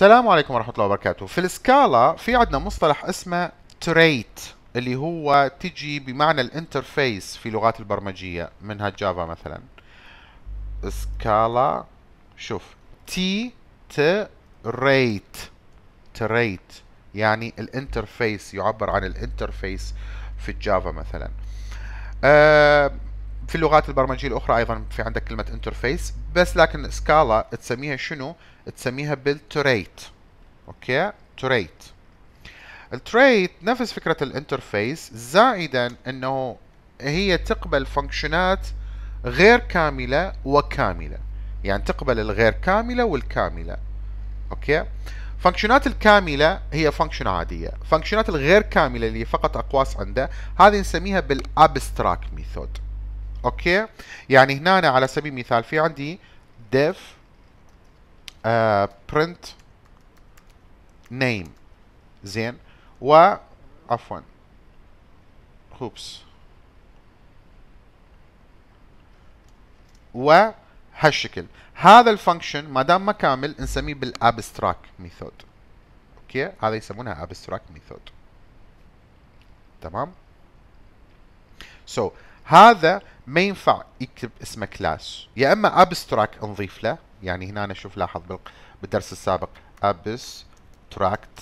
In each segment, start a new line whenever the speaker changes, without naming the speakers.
السلام عليكم ورحمة الله وبركاته في السكالا في عندنا مصطلح اسمه تريت اللي هو تجي بمعنى الانترفيس في لغات البرمجية منها جافا مثلا سكالا شوف تي تريت تريت يعني الانترفيس يعبر عن الانترفيس في الجافا مثلا آه في اللغات البرمجيه الاخرى ايضا في عندك كلمه انترفيس بس لكن سكالا تسميها شنو تسميها بالتريت اوكي تريت التريت نفس فكره الانترفيس زائدا انه هي تقبل فانكشنات غير كامله وكامله يعني تقبل الغير كامله والكامله اوكي فانكشنات الكامله هي فانكشن عاديه فانكشنات الغير كامله اللي فقط اقواس عندها هذه نسميها بالابستراكت ميثود اوكي يعني هنا على سبيل المثال في عندي def uh, print name زين و عفوا هوبس وهالشكل هذا الفانكشن ما دام ما كامل نسميه بالابستراك ميثود اوكي هذا يسمونها ابستراك ميثود تمام سو so, هذا ما ينفع يكتب اسمه كلاس يا اما ابستراكت نضيف له يعني هنا أنا شوف لاحظ بالدرس السابق ابستراكت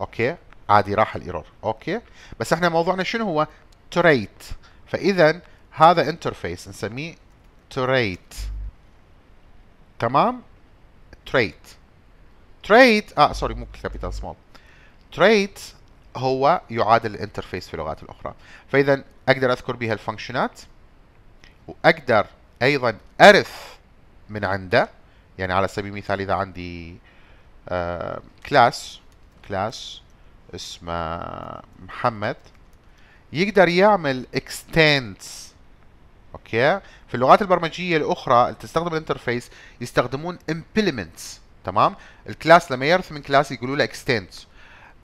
اوكي عادي راح الايرور اوكي بس احنا موضوعنا شنو هو تريت فاذا هذا انترفيس نسميه تريت تمام تريت تريت اه سوري مو كابيتال سمول تريت هو يعادل الانترفيس في اللغات الاخرى فاذا اقدر اذكر بها الفانكشنات واقدر ايضا ارث من عنده يعني على سبيل المثال اذا عندي آه، كلاس كلاس اسمه محمد يقدر يعمل extends اوكي في اللغات البرمجيه الاخرى اللي تستخدم الانترفيس يستخدمون implements تمام الكلاس لما يرث من كلاس يقولوا له extends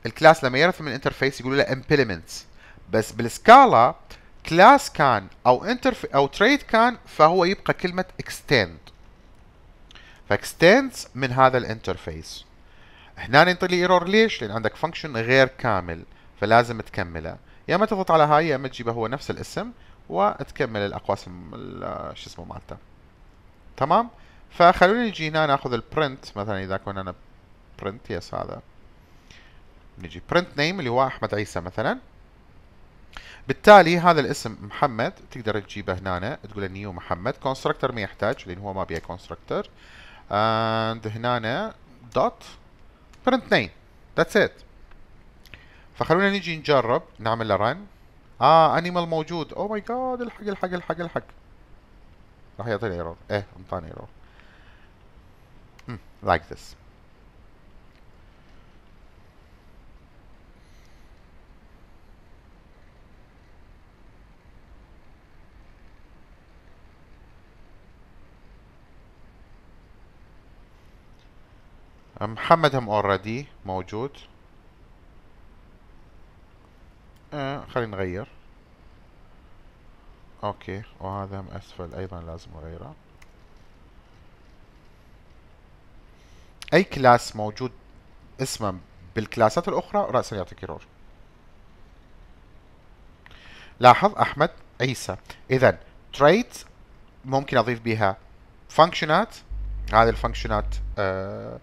الكلاس لما يرث من انترفيس يقولوا له implements بس بالسكالا كلاس كان او انترف او تريد كان فهو يبقى كلمه extend فاكستندز من هذا الانترفيس هنا ينطي لي ايرور ليش؟ لان عندك فانكشن غير كامل فلازم تكمله يا اما تضغط على هاي يا اما تجيبه هو نفس الاسم وتكمل الاقواس شو اسمه مالته تمام فخلوني نجي هنا ناخذ البرنت مثلا اذا كنا انا برنت يس هذا نجي برنت نيم اللي هو احمد عيسى مثلا بالتالي هذا الاسم محمد تقدر تجيبه هنا تقول له نيو محمد كونستراكتور ما يحتاج لان هو ما بيه كونستراكتور اند هنا دوت برنت نيم ذاتس ات فخلونا نجي نجرب نعمل له رن اه انيمال موجود او ماي جاد الحق الحق الحق الحق راح يعطيني ايرور ايه انطاني ايرور لايك ذس محمد هم اوريدي موجود آه خلينا نغير اوكي وهذا هم اسفل ايضا لازم اغيره اي كلاس موجود اسمه بالكلاسات الاخرى راسا يعطيك ايرور لاحظ احمد عيسى اذا تريت ممكن اضيف بها فانكشنات هذه الفانكشنات آه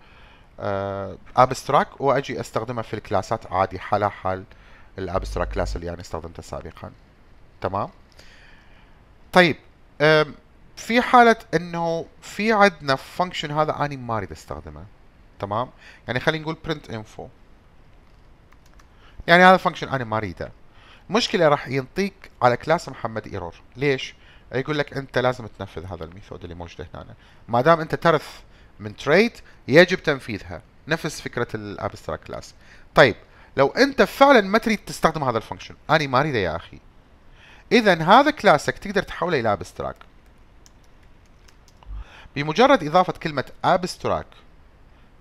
ابستراك آه، واجي استخدمها في الكلاسات عادي حالها حال الابستراك كلاس اللي يعني استخدمته سابقا تمام طيب في حالة انه في عندنا فانكشن هذا اني ما اريد استخدمه تمام يعني خلينا نقول print info يعني هذا فانكشن انا ما اريده مشكلة راح ينطيك على كلاس محمد ايرور ليش؟ يقول لك انت لازم تنفذ هذا الميثود اللي موجود هنا ما دام انت ترث من تريت يجب تنفيذها نفس فكره الابستراكت كلاس طيب لو انت فعلا ما تريد تستخدم هذا الفانكشن انا ما اريده يا اخي اذا هذا كلاسك تقدر تحوله الى ابستراك بمجرد اضافه كلمه ابستراك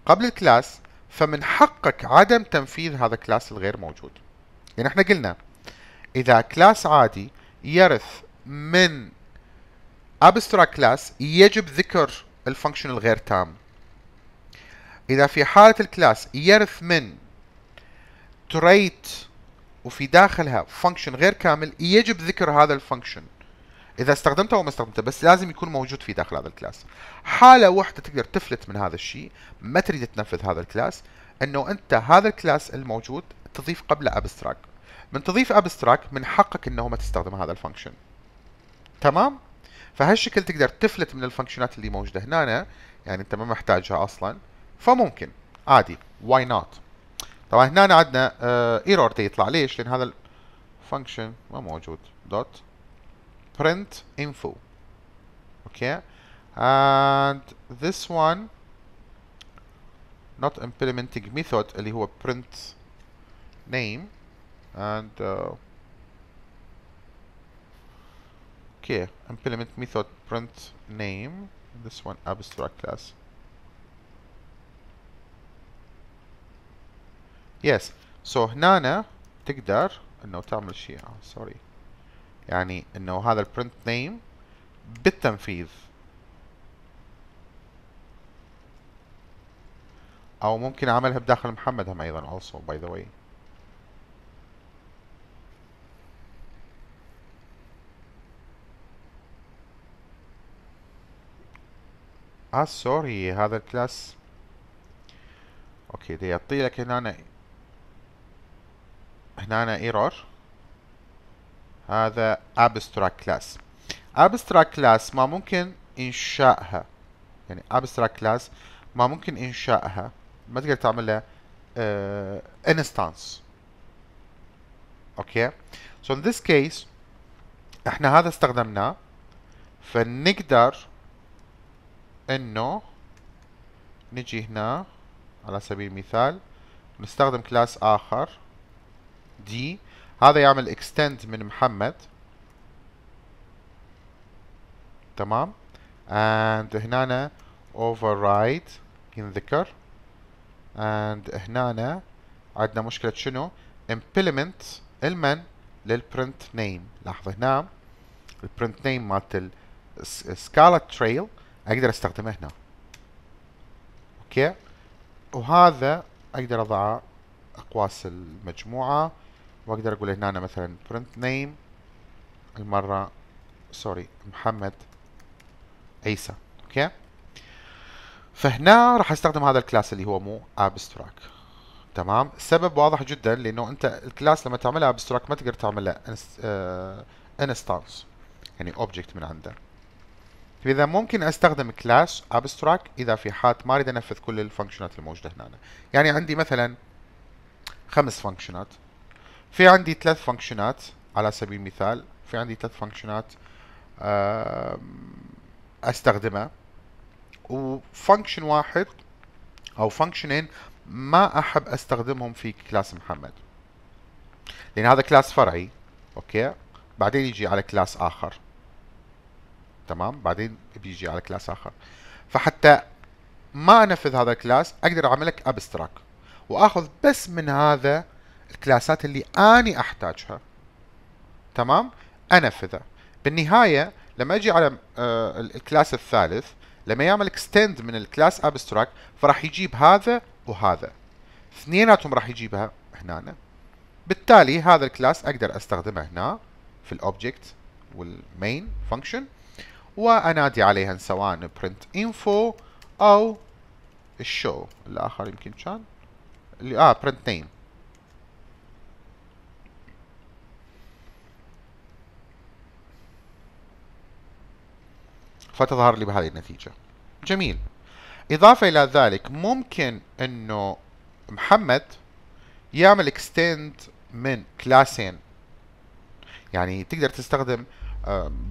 قبل الكلاس فمن حقك عدم تنفيذ هذا الكلاس الغير موجود يعني احنا قلنا اذا كلاس عادي يرث من ابستراكت كلاس يجب ذكر الفانكشن الغير تام إذا في حالة الكلاس يرث من تريت وفي داخلها فانكشن غير كامل يجب ذكر هذا الفانكشن اذا استخدمته او ما استخدمته بس لازم يكون موجود في داخل هذا الكلاس حاله واحده تقدر تفلت من هذا الشيء ما تريد تنفذ هذا الكلاس انه انت هذا الكلاس الموجود تضيف قبله ابستراكت من تضيف ابستراكت من حقك انه ما تستخدم هذا الفانكشن تمام فهالشكل تقدر تفلت من الفانكشنات اللي موجوده هنا يعني انت ما محتاجها اصلا فممكن عادي واي نوت طبعا هنا عندنا ايرور آه، uh, يطلع ليش؟ لان هذا الفانكشن ما موجود دوت برنت انفو اوكي and this one not implementing method اللي هو print name and uh, Okay, implement method print name. This one abstract class. Yes, so هنا تقدر انه تعمل شيء سوري oh, يعني انه هذا البرنت نيم بالتنفيذ او ممكن اعملها بداخل محمد هم ايضا also by the way اه ah, سوري هذا الكلاس اوكي دي يعطي لك هنا أنا هنا أنا ايرور هذا abstract class abstract class ما ممكن انشائها يعني abstract class ما ممكن انشائها ما تقدر تعمل لها آه, uh, instance اوكي okay. so in this case احنا هذا استخدمناه فنقدر انه نجي هنا على سبيل المثال نستخدم كلاس اخر دي هذا يعمل اكستند من محمد تمام and هنا override ينذكر and هنا عندنا مشكلة شنو implement المن للprint name لاحظ هنا الprint name مالت السكالا تريل اقدر استخدمه هنا اوكي وهذا اقدر اضعه اقواس المجموعه واقدر اقول هنا أنا مثلا print name المره سوري محمد عيسى اوكي فهنا راح استخدم هذا الكلاس اللي هو مو abstract تمام السبب واضح جدا لانه انت الكلاس لما تعملها abstract ما تقدر تعملها انستانس آه، يعني اوبجكت من عنده فإذا طيب، اذا ممكن استخدم كلاس ابستراكت اذا في حال ما اريد انفذ كل الفانكشنات الموجوده هنا يعني عندي مثلا خمس فانكشنات في عندي ثلاث فانكشنات على سبيل المثال في عندي ثلاث فانكشنات استخدمها وفانكشن واحد او فانكشنين ما احب استخدمهم في كلاس محمد لان هذا كلاس فرعي اوكي بعدين يجي على كلاس اخر تمام بعدين بيجي على كلاس اخر فحتى ما انفذ هذا الكلاس اقدر اعمل لك ابستراك واخذ بس من هذا الكلاسات اللي اني احتاجها تمام انفذها بالنهايه لما اجي على آه، الكلاس الثالث لما يعمل اكستند من الكلاس ابستراك فراح يجيب هذا وهذا اثنيناتهم راح يجيبها هنا بالتالي هذا الكلاس اقدر استخدمه هنا في الاوبجكت والمين فانكشن وانادي عليها سواء برنت انفو او الشو الاخر يمكن كان اللي اه برنت نيم فتظهر لي بهذه النتيجة جميل إضافة إلى ذلك ممكن أنه محمد يعمل اكستند من كلاسين يعني تقدر تستخدم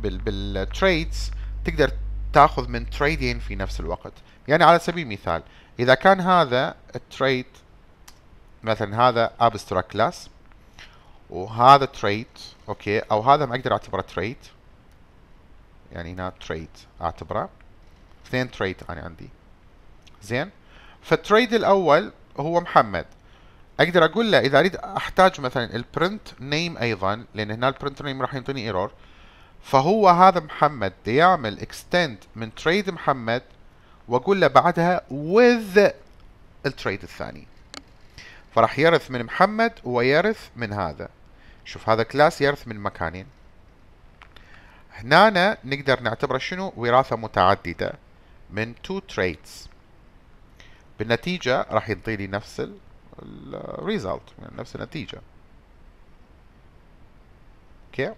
بالتريدز تقدر تاخذ من تريدين في نفس الوقت يعني على سبيل المثال اذا كان هذا التريد مثلا هذا ابستراكت كلاس وهذا تريد اوكي او هذا ما اقدر اعتبره تريد يعني هنا تريد اعتبره اثنين تريد انا عندي زين فالتريد الاول هو محمد اقدر اقول له اذا اريد احتاج مثلا البرنت نيم ايضا لان هنا البرنت نيم راح يعطيني ايرور فهو هذا محمد يعمل اكستند من تريد محمد واقول له بعدها with التريد الثاني فراح يرث من محمد ويرث من هذا شوف هذا كلاس يرث من مكانين هنا نقدر نعتبره شنو وراثة متعددة من two traits بالنتيجة راح يعطي لي نفس result يعني نفس النتيجة okay.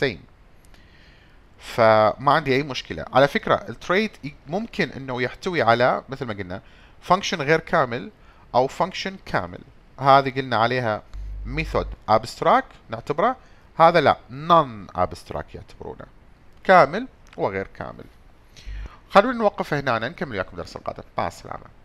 same فما عندي اي مشكله على فكره التريد ممكن انه يحتوي على مثل ما قلنا فانكشن غير كامل او فانكشن كامل هذه قلنا عليها ميثود ابستراكت نعتبره هذا لا نون ابستراكت يعتبرونه كامل وغير كامل خلونا نوقف هنا نكمل وياكم درس القادم مع السلامه